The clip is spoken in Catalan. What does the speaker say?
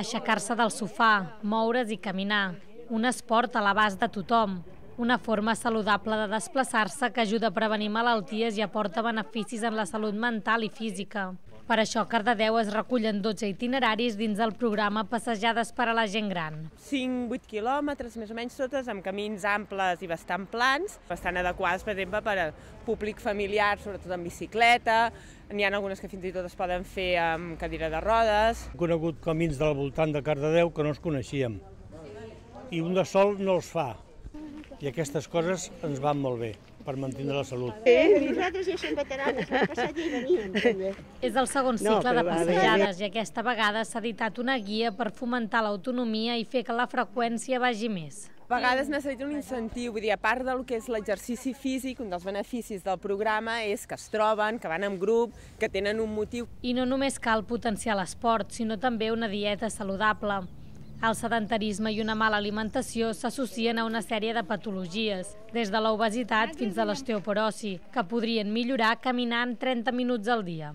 Aixecar-se del sofà, moure's i caminar. Un esport a l'abast de tothom. Una forma saludable de desplaçar-se que ajuda a prevenir malalties i aporta beneficis en la salut mental i física. Per això, a Cardedeu es recullen 12 itineraris dins del programa Passejades per a la gent gran. 5-8 quilòmetres, més o menys totes, amb camins amples i bastant plans, bastant adequats, per exemple, per a públic familiar, sobretot en bicicleta, n'hi ha algunes que fins i tot es poden fer amb cadira de rodes. Hem conegut camins del voltant de Cardedeu que no els coneixíem, i un de sol no els fa i aquestes coses ens van molt bé per mantenir la salut. Sí, eh? nosaltres ja som veteranes, hem passat i veníem també. És el segon cicle no, de passejades i aquesta vegada s'ha editat una guia per fomentar l'autonomia i fer que la freqüència vagi més. A vegades necessita un incentiu, vull dir, a part del que és l'exercici físic, un dels beneficis del programa és que es troben, que van en grup, que tenen un motiu. I no només cal potenciar l'esport, sinó també una dieta saludable. El sedentarisme i una mala alimentació s'associen a una sèrie de patologies, des de l'obesitat fins a l'osteoporosi, que podrien millorar caminant 30 minuts al dia.